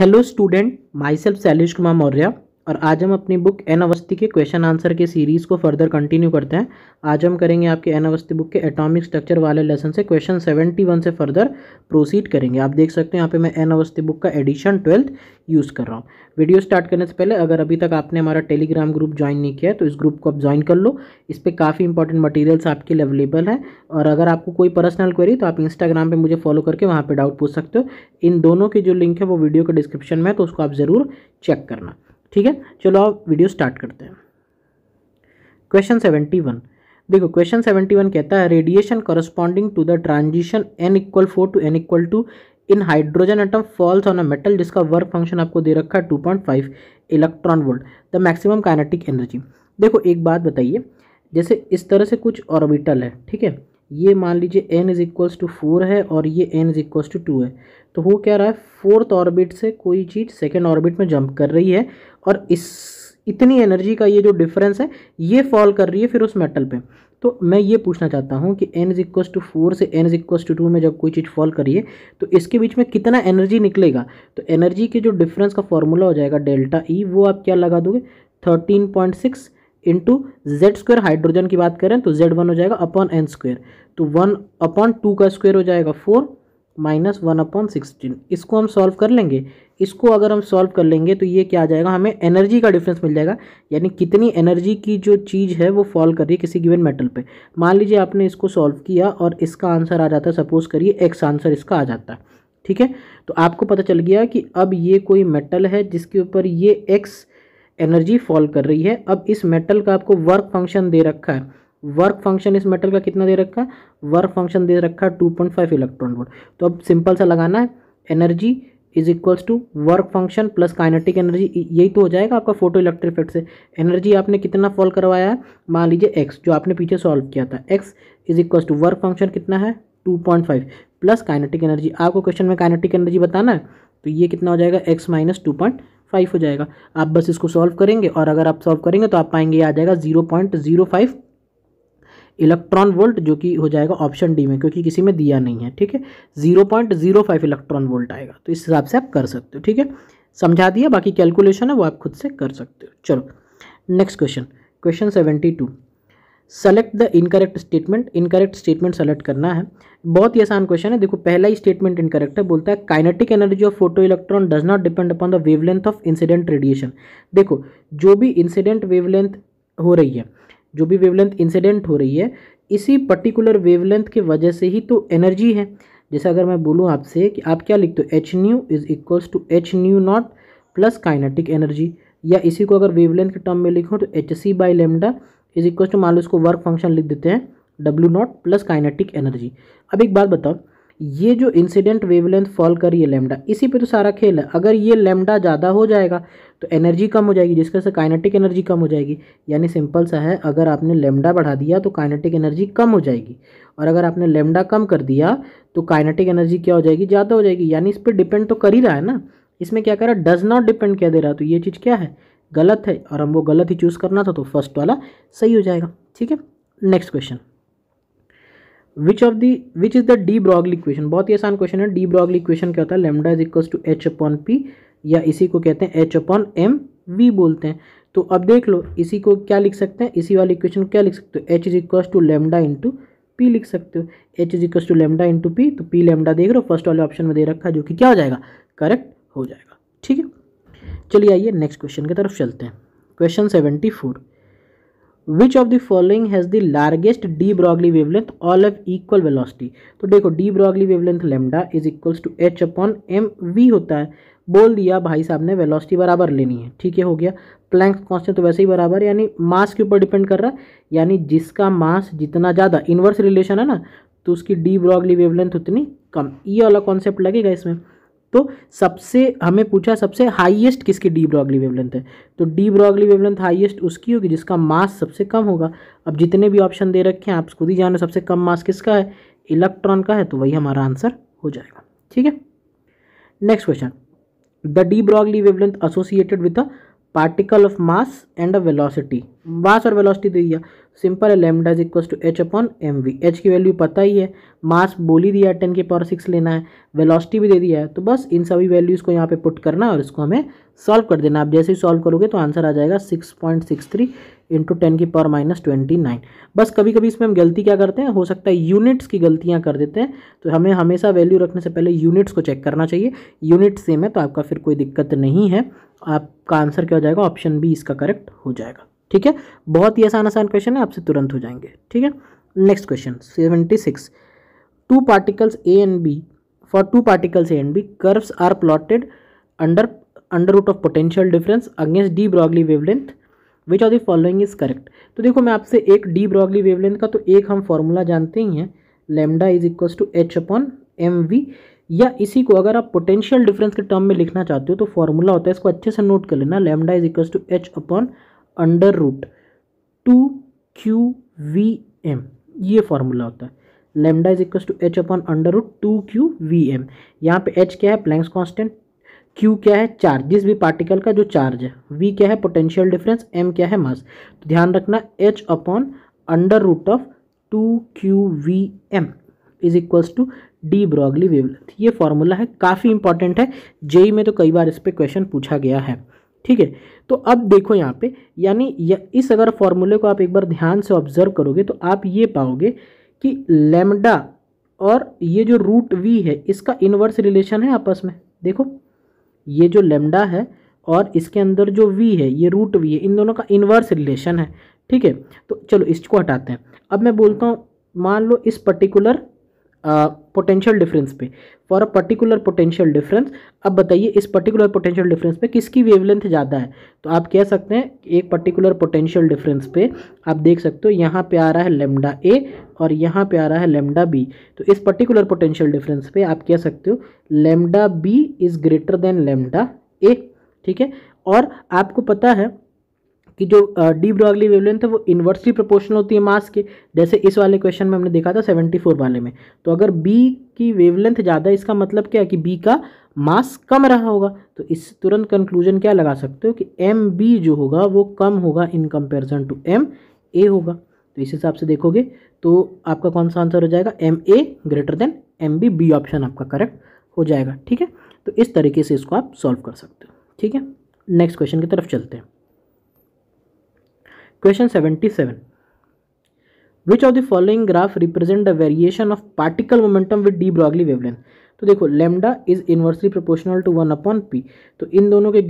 hello student myself Shailesh Kumar Maurya और आज हम अपनी बुक एन अवस्थी के क्वेश्चन आंसर के सीरीज़ को फर्दर कंटिन्यू करते हैं आज हम करेंगे आपके एन अवस्थी बुक के एटॉमिक स्ट्रक्चर वाले लेसन से क्वेश्चन सेवेंटी वन से फर्दर प्रोसीड करेंगे आप देख सकते हैं यहाँ पे मैं एन अवस्थी बुक का एडिशन ट्वेल्थ यूज़ कर रहा हूँ वीडियो स्टार्ट करने से पहले अगर अभी तक आपने हमारा टेलीग्राम ग्रुप ज्वाइन नहीं किया है तो इस ग्रुप को आप ज्वाइन कर लो इस पर काफ़ी इंपॉर्टेंट मटीरियल्स आपके लिए अवेलेबल है और अगर आपको कोई पर्सनल क्वेरी तो आप इंस्टाग्राम पर मुझे फॉलो करके वहाँ पर डाउट पूछ सकते हो इन दोनों की जो लिंक है वो वीडियो के डिस्क्रिप्शन में है तो उसको आप ज़रूर चेक करना ठीक है चलो आप वीडियो स्टार्ट करते हैं क्वेश्चन सेवेंटी वन देखो क्वेश्चन सेवेंटी वन कहता है radiation corresponding to the transition n equal four to n equal to in hydrogen atom falls on a metal जिसका वर्क फंक्शन आपको दे रखा है two point five electron volt the maximum kinetic energy देखो एक बात बताइए जैसे इस तरह से कुछ ऑर्बिटल है ठीक है ये मान लीजिए n is equals to four है और ये n is equals to two है तो वो क्या रहा है फोर्थ ऑर्बिट से कोई चीज़ सेकेंड ऑर्बिट में जंप कर रही है और इस इतनी एनर्जी का ये जो डिफरेंस है ये फॉल कर रही है फिर उस मेटल पे तो मैं ये पूछना चाहता हूँ कि n is equals to four से n is equals to two में जब कोई चीज़ फॉल करिए तो इसके बीच में कितना एनर्जी निकलेगा तो एनर्जी के जो डिफरेंस का फॉर्मूला हो जाएगा डेल्टा ई e, वो आप क्या लगा दोगे thirteen point six into Z square hydrogen की बात करें तो जेड वन हो जाएगा अपॉन एन स्क्वायर तो वन अपॉन टू का स्क्वायर हो जाएगा four minus one upon sixteen इसको हम सॉल्व कर लेंगे इसको अगर हम सॉल्व कर लेंगे तो ये क्या आ जाएगा हमें एनर्जी का डिफरेंस मिल जाएगा यानी कितनी एनर्जी की जो चीज़ है वो फॉल कर रही है किसी गिवन मेटल पे मान लीजिए आपने इसको सॉल्व किया और इसका आंसर आ जाता है सपोज करिए एक्स आंसर इसका आ जाता है ठीक है तो आपको पता चल गया कि अब ये कोई मेटल है जिसके ऊपर ये एक्स एनर्जी फॉल कर रही है अब इस मेटल का आपको वर्क फंक्शन दे रखा है वर्क फंक्शन इस मेटल का कितना दे रखा है वर्क फंक्शन दे रखा है two point five electron volt तो अब सिंपल सा लगाना है energy is equals to work function plus kinetic energy यही तो हो जाएगा आपका फोटो इलेक्ट्रिक इफेक्ट से एनर्जी आपने कितना फॉल करवाया है मान लीजिए एक्स जो आपने पीछे सॉल्व किया था X is equals to work function कितना है two point five plus kinetic energy आपको क्वेश्चन में काइनेटिक एनर्जी बताना है तो ये कितना हो जाएगा X minus two point five हो जाएगा आप बस इसको सॉल्व करेंगे और अगर आप सॉल्व करेंगे तो आप पाएंगे आ जाएगा zero point zero five electron volt जो कि हो जाएगा ऑप्शन डी में क्योंकि किसी में दिया नहीं है ठीक है zero point zero five electron volt आएगा तो इस हिसाब से आप कर सकते हो ठीक है समझा दिया बाकी कैलकुलेशन है वो आप खुद से कर सकते हो चलो next question question seventy two select the incorrect statement incorrect statement select करना है बहुत ही आसान क्वेश्चन है देखो पहला ही स्टेटमेंट इनकरेक्ट है बोलता है kinetic energy of photoelectron does not depend upon the wavelength of incident radiation देखो जो भी इंसिडेंट वेवलेंथ हो रही है जो भी वेवलेंथ इंसिडेंट हो रही है इसी पर्टिकुलर वेवलेंथ की वजह से ही तो एनर्जी है जैसे अगर मैं बोलूँ आपसे कि आप क्या लिखते हो h nu is equals to h nu not plus kinetic energy या इसी को अगर वेवलेंथ के टर्म में लिखो तो h c by lambda is equal to मान लो इसको वर्क फंक्शन लिख देते हैं W not plus kinetic energy अब एक बात बताओ ये जो इंसिडेंट वेवलेंथ फॉल कर रही है लेमडा इसी पे तो सारा खेल है अगर ये लेमडा ज़्यादा हो जाएगा तो एनर्जी कम हो जाएगी जिसके से काइनेटिक एनर्जी कम हो जाएगी यानी सिंपल सा है अगर आपने लेमडा बढ़ा दिया तो काइनेटिक एनर्जी कम हो जाएगी और अगर आपने लेमडा कम कर दिया तो काइनेटिक एनर्जी क्या हो जाएगी ज़्यादा हो जाएगी यानी इस पर डिपेंड तो कर ही रहा है ना इसमें क्या कर रहा है डज नॉट डिपेंड क्या दे रहा तो ये चीज़ क्या है गलत है और हमको गलत ही चूज़ करना था तो फर्स्ट वाला सही हो जाएगा ठीक है next question which of the which is the de Broglie equation बहुत ही आसान क्वेश्चन है डी ब्रॉगली इक्वेशन क्या होता है lambda is equals to H upon p या इसी को कहते हैं एच अपॉन एम वी बोलते हैं तो अब देख लो इसी को क्या लिख सकते हैं इसी वाली इक्वेशन क्या लिख सकते हो h is equals to lambda into p लिख सकते हो h is equals to lambda into p तो पी लेमडा देख रहे हो फर्स्ट वाले ऑप्शन में दे रखा है जो कि क्या हो जाएगा करेक्ट हो जाएगा ठीक है चलिए आइए नेक्स्ट क्वेश्चन की तरफ चलते हैं question seventy four which of the following has the largest de Broglie wavelength all of equal velocity तो देखो de Broglie wavelength lambda is equals to H upon M V होता है बोल दिया भाई साहब ने वेलोसिटी बराबर लेनी है ठीक है हो गया प्लैंक कॉन्स्टेंट तो वैसे ही बराबर यानी मास के ऊपर डिपेंड कर रहा है यानी जिसका मास जितना ज़्यादा इन्वर्स रिलेशन है ना तो उसकी डी ब्रॉगली वेवलेंथ उतनी कम ये वाला कॉन्सेप्ट लगेगा इसमें तो सबसे हमें पूछा सबसे हाईएस्ट किसकी डी ब्रॉगली वेवलेंथ है तो डी ब्रॉगली वेवलेंथ हाईएस्ट उसकी होगी जिसका मास सबसे कम होगा अब जितने भी ऑप्शन दे रखे हैं आप खुद ही जानो सबसे कम मास किसका है इलेक्ट्रॉन का है तो वही हमारा आंसर हो जाएगा ठीक है next question the de Broglie wavelength associated with the particle of mass and a velocity mass और वेलोसिटी दे दिया सिंपल है lambda is equal to H upon M V H की वैल्यू पता ही है मास बोली दिया टेन के पावर सिक्स लेना है वेलोसिटी भी दे दिया है तो बस इन सभी वैल्यूज़ को यहाँ पे पुट करना है और इसको हमें सॉल्व कर देना आप जैसे ही सॉल्व करोगे तो आंसर आ जाएगा six point six three into ten की पावर माइनस ट्वेंटी नाइन बस कभी कभी इसमें हम गलती क्या करते हैं हो सकता है यूनिट्स की गलतियाँ कर देते हैं तो हमें हमेशा वैल्यू रखने से पहले यूनिट्स को चेक करना चाहिए यूनिट सेम है तो आपका फिर कोई दिक्कत नहीं है आपका आंसर क्या हो जाएगा ऑप्शन बी इसका करेक्ट हो जाएगा ठीक है बहुत ही आसान आसान क्वेश्चन है आपसे तुरंत हो जाएंगे ठीक है next question seventy six two particles A and B for two particles A and B curves are plotted under under root of potential difference against de Broglie wavelength which of the following is correct तो देखो मैं आपसे एक D Broglie wavelength का तो एक हम formula जानते ही हैं lambda is equal to H upon M V या इसी को अगर आप पोटेंशियल डिफरेंस के टर्म में लिखना चाहते हो तो फॉर्मूला होता है इसको अच्छे से नोट कर लेना lambda is equal to H upon under root two Q V M ये फॉर्मूला होता है lambda is equal to H upon under root two Q V M यहाँ पे एच क्या है प्लैंक्स कॉन्स्टेंट क्यू क्या है चार्ज जिस भी पार्टिकल का जो चार्ज है वी क्या है पोटेंशियल डिफरेंस एम क्या है मास तो ध्यान रखना H upon under root of two Q V M is equals to de Broglie wavelength ये फॉर्मूला है काफ़ी इंपॉर्टेंट है जेई e में तो कई बार इस पर क्वेश्चन पूछा गया है ठीक है तो अब देखो यहाँ पे यानी या, इस अगर फॉर्मूले को आप एक बार ध्यान से ऑब्जर्व करोगे तो आप ये पाओगे कि लेमडा और ये जो रूट वी है इसका इनवर्स रिलेशन है आपस में देखो ये जो लेमडा है और इसके अंदर जो वी है ये रूट वी है इन दोनों का इन्वर्स रिलेशन है ठीक है तो चलो इसको हटाते हैं अब मैं बोलता हूँ मान लो इस पर्टिकुलर पोटेंशियल डिफरेंस पे for a particular potential difference अब बताइए इस पर्टिकुलर पोटेंशियल डिफरेंस पे किसकी वेवलेंथ ज़्यादा है तो आप कह सकते हैं एक पर्टिकुलर पोटेंशियल डिफरेंस पे आप देख सकते हो यहाँ पे आ रहा है लेमडा ए और यहाँ पे आ रहा है लेमडा बी तो इस पर्टिकुलर पोटेंशियल डिफरेंस पे आप कह सकते हो lambda B is greater than lambda A ठीक है और आपको पता है कि जो डी ब्रॉगली वेवलेंथ है वो इन्वर्सली प्रोपोर्शनल होती है मास के जैसे इस वाले क्वेश्चन में हमने देखा था सेवेंटी फोर वाले में तो अगर बी की वेवलेंथ ज़्यादा इसका मतलब क्या है कि बी का मास कम रहा होगा तो इस तुरंत कंक्लूजन क्या लगा सकते हो कि एम बी जो होगा वो कम होगा in comparison to M A होगा तो इस हिसाब से देखोगे तो आपका कौन सा आंसर हो जाएगा M A greater than M B B option आपका करेक्ट हो जाएगा ठीक है तो इस तरीके से इसको आप सॉल्व कर सकते हो ठीक है नेक्स्ट क्वेश्चन की तरफ चलते हैं question seventy seven which of the following graph represent the variation of particle momentum with de Broglie wavelength तो देखो lambda is inversely proportional to one upon P तो इन दोनों के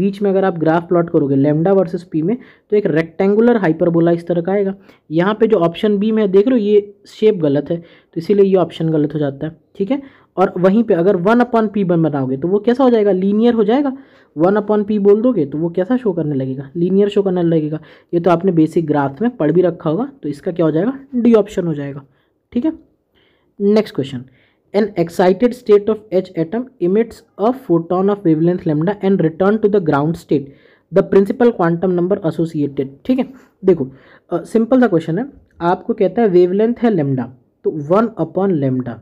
बीच में अगर आप ग्राफ प्लॉट करोगे लेमडा वर्सेस पी में तो एक रेक्टेंगुलर हाइपरबोला इस तरह का आएगा यहाँ पे जो ऑप्शन बी में देख रहे हो ये शेप गलत है तो इसीलिए ये ऑप्शन गलत हो जाता है ठीक है और वहीं पे अगर वन अपॉन पी बनाओगे तो वो कैसा हो जाएगा लीनियर हो जाएगा वन अपॉन पी बोल दोगे तो वो कैसा शो करने लगेगा लीनियर शो करने लगेगा ये तो आपने बेसिक ग्राफ में पढ़ भी रखा होगा तो इसका क्या हो जाएगा डी ऑप्शन हो जाएगा ठीक है next question an excited state of H atom emits a photon of wavelength lambda and return to the ground state the principal quantum number associated ठीक है देखो सिंपल सा क्वेश्चन है आपको कहता है वेवलेंथ है लेमडा तो one upon lambda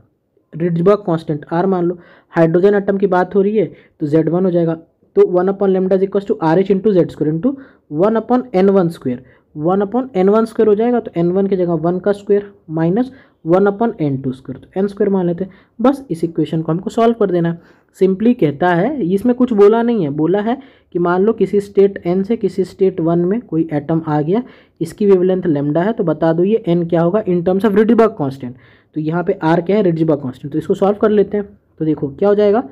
Rydberg constant R मान लो हाइड्रोजन एटम की बात हो रही है तो जेड वन हो जाएगा तो one upon lambda is equal to R H into Z square into one upon N one square one upon N one square हो जाएगा तो एन वन की जगह वन का square minus one upon N two square तो N square मान लेते हैं बस इस इक्वेशन को हमको सॉल्व कर देना है सिंपली कहता है इसमें कुछ बोला नहीं है बोला है कि मान लो किसी स्टेट एन से किसी स्टेट वन में कोई एटम आ गया इसकी वेवलेंथ लेमडा है तो बता दो ये एन क्या होगा in terms of Rydberg constant तो यहाँ पे आर क्या है रिडबर्ग कॉन्स्टेंट तो इसको सॉल्व कर लेते हैं तो देखो क्या हो जाएगा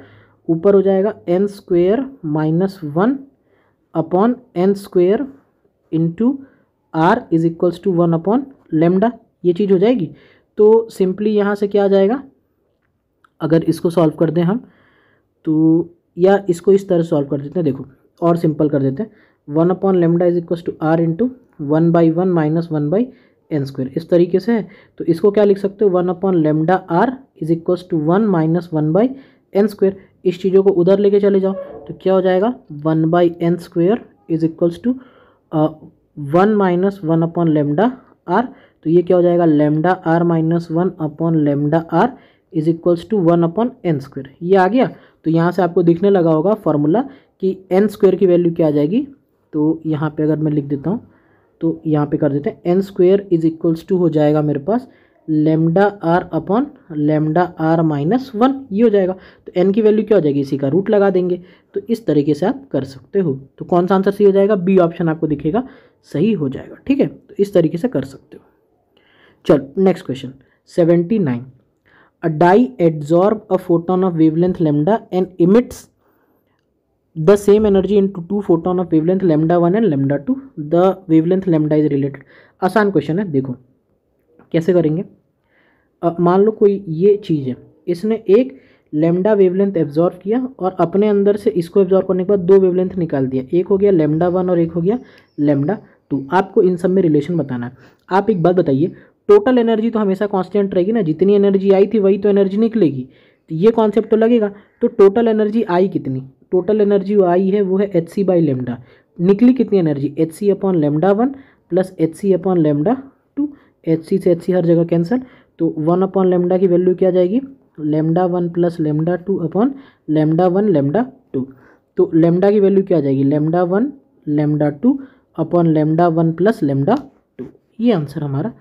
ऊपर हो जाएगा N square minus one upon N square into R is equals to one upon lambda ये चीज़ हो जाएगी तो सिंपली यहाँ से क्या आ जाएगा अगर इसको सॉल्व कर दें हम तो या इसको इस तरह सॉल्व कर देते हैं देखो और सिंपल कर देते हैं one upon lambda is equal to R into one by one minus one by N square इस तरीके से है तो इसको क्या लिख सकते हो one upon lambda R is equal to one minus one by N square इस चीज़ों को उधर लेके चले जाओ तो क्या हो जाएगा one by N square is equals to one minus one upon lambda R तो ये क्या हो जाएगा lambda R minus one upon lambda R is equals to one upon N square ये आ गया तो यहाँ से आपको दिखने लगा होगा फार्मूला कि एन स्क्वेयर की वैल्यू क्या आ जाएगी तो यहाँ पे अगर मैं लिख देता हूँ तो यहाँ पे कर देते हैं N square is equals to हो जाएगा मेरे पास lambda R upon lambda R minus one ये हो जाएगा तो एन की वैल्यू क्या हो जाएगी इसी का रूट लगा देंगे तो इस तरीके से आप कर सकते हो तो कौन सा आंसर सही हो जाएगा बी ऑप्शन आपको दिखेगा सही हो जाएगा ठीक है तो इस तरीके से कर सकते हो चल next question seventy nine a dye absorb a photon of wavelength lambda and emits same energy in two two photon of wavelength lambda one and lambda two the wavelength lambda is related आसान question है देखो कैसे करेंगे मान लो कोई ये चीज़ है इसने एक लेमडा वेवलेंथ एब्जॉर्व किया और अपने अंदर से इसको एब्जॉर्व करने के बाद दो वेवलेंथ निकाल दिया एक हो गया लेमडा वन और एक हो गया लेमडा टू आपको इन सब में रिलेशन बताना है आप एक बात बताइए टोटल एनर्जी तो हमेशा कॉन्स्टेंट रहेगी ना जितनी एनर्जी आई थी वही तो एनर्जी निकलेगी तो ये कॉन्सेप्ट तो लगेगा तो टोटल एनर्जी आई कितनी टोटल एनर्जी आई है वो है एच सी बाई लेमडा निकली कितनी energy H C upon lambda one plus H C upon lambda two H C से एच सी हर जगह कैंसिल तो वन अपॉन लेमडा की वैल्यू क्या जाएगी lambda one plus lambda two upon lambda one lambda two तो lambda की value क्या आ जाएगी lambda one lambda two upon lambda one plus lambda two ये आंसर हमारा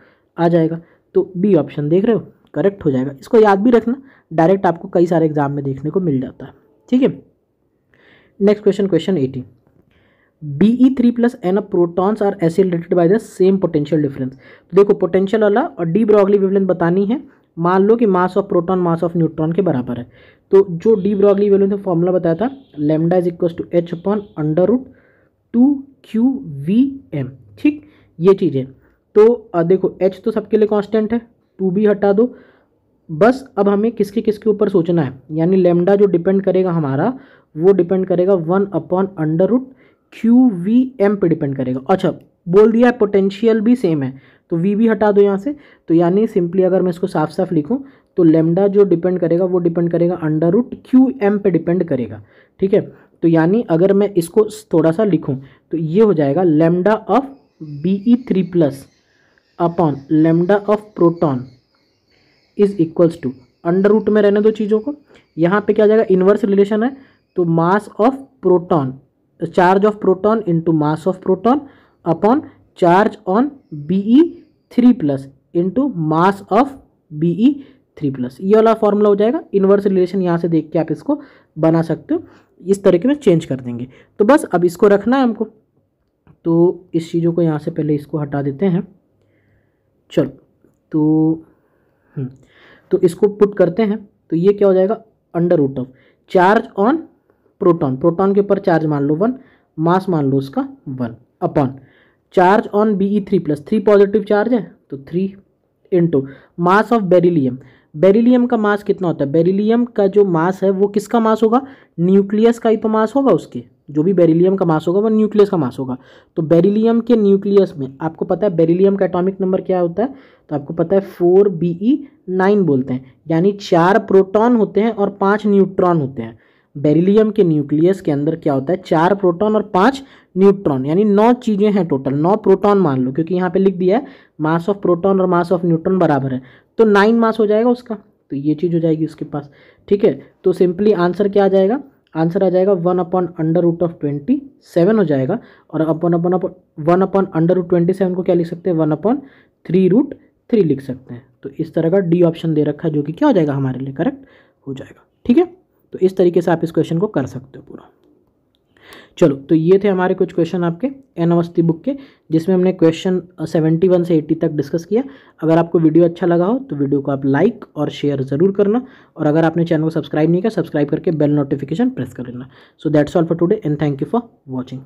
आ जाएगा तो बी ऑप्शन देख रहे हो करेक्ट हो जाएगा इसको याद भी रखना डायरेक्ट आपको कई सारे एग्जाम में देखने को मिल जाता है ठीक है next question question eighteen B E three plus and a protons are accelerated by by the same potential difference तो देखो पोटेंशियल वाला और डी ब्रॉगली वेवलेंथ बतानी है मान लो कि mass of proton mass of neutron के बराबर है तो जो डी ब्रॉगली वेवलेंथ फॉर्मूला बताया था lambda is equal to H upon under root two Q V M ठीक ये चीज़ है तो आ, देखो एच तो सबके लिए कांस्टेंट है टू भी हटा दो बस अब हमें किसके किसके ऊपर सोचना है यानी लेमडा जो डिपेंड करेगा हमारा वो डिपेंड करेगा one upon under root Q V M पर डिपेंड करेगा अच्छा बोल दिया है पोटेंशियल भी सेम है तो वी भी हटा दो यहाँ से तो यानी सिंपली अगर मैं इसको साफ साफ लिखूँ तो लेमडा जो डिपेंड करेगा वो डिपेंड करेगा अंडर रूट क्यू एम पर डिपेंड करेगा ठीक है तो यानी अगर मैं इसको थोड़ा सा लिखूँ तो ये हो जाएगा lambda of B E three plus upon lambda of proton is equals to under root में रहने दो चीज़ों को यहाँ पे क्या जाएगा इन्वर्स रिलेशन है तो mass of proton charge of proton into mass of proton upon charge on B E three plus into mass of B E three plus ये वाला फॉर्मूला हो जाएगा इन्वर्स रिलेशन यहाँ से देख के आप इसको बना सकते हो इस तरीके में चेंज कर देंगे तो बस अब इसको रखना है हमको तो इस चीज़ों को यहाँ से पहले इसको हटा देते हैं चलो तो हम्म, तो इसको पुट करते हैं तो ये क्या हो जाएगा under root of charge on proton proton के ऊपर चार्ज मान लो वन मास मान लो उसका one upon charge on B E three plus three positive charge है तो three into mass of beryllium beryllium का मास कितना होता है बेरिलियम का जो मास है वो किसका मास होगा न्यूक्लियस का ही तो मास होगा उसके जो भी बेरिलियम का मास होगा वो न्यूक्लियस का मास होगा तो बेरिलियम के न्यूक्लियस में आपको पता है बेरिलियम का एटॉमिक नंबर क्या होता है तो आपको पता है फोर बी ई नाइन बोलते हैं यानी चार प्रोटॉन होते हैं और पाँच न्यूट्रॉन होते हैं बेरिलियम के न्यूक्लियस के अंदर क्या होता है चार प्रोटॉन और पाँच न्यूट्रॉन यानी नौ चीज़ें हैं टोटल नौ प्रोटॉन मान लो क्योंकि यहाँ पे लिख दिया है मास ऑफ प्रोटॉन और मास ऑफ न्यूट्रॉन बराबर है तो नाइन मास हो जाएगा उसका तो ये चीज़ हो जाएगी उसके पास ठीक है तो सिंपली आंसर क्या आ जाएगा आंसर आ जाएगा one upon under root of twenty seven हो जाएगा और अपन अपन अपन one upon under root twenty seven को क्या लिख सकते हैं one upon three root three लिख सकते हैं तो इस तरह का डी ऑप्शन दे रखा है जो कि क्या हो जाएगा हमारे लिए करेक्ट हो जाएगा ठीक है तो इस तरीके से आप इस क्वेश्चन को कर सकते हो पूरा चलो तो ये थे हमारे कुछ क्वेश्चन आपके एन अवस्थी बुक के जिसमें हमने क्वेश्चन सेवेंटी वन से एट्टी तक डिस्कस किया अगर आपको वीडियो अच्छा लगा हो तो वीडियो को आप लाइक और शेयर ज़रूर करना और अगर आपने चैनल को सब्सक्राइब नहीं किया सब्सक्राइब करके बेल नोटिफिकेशन प्रेस कर लेना so that's all for today and thank you for watching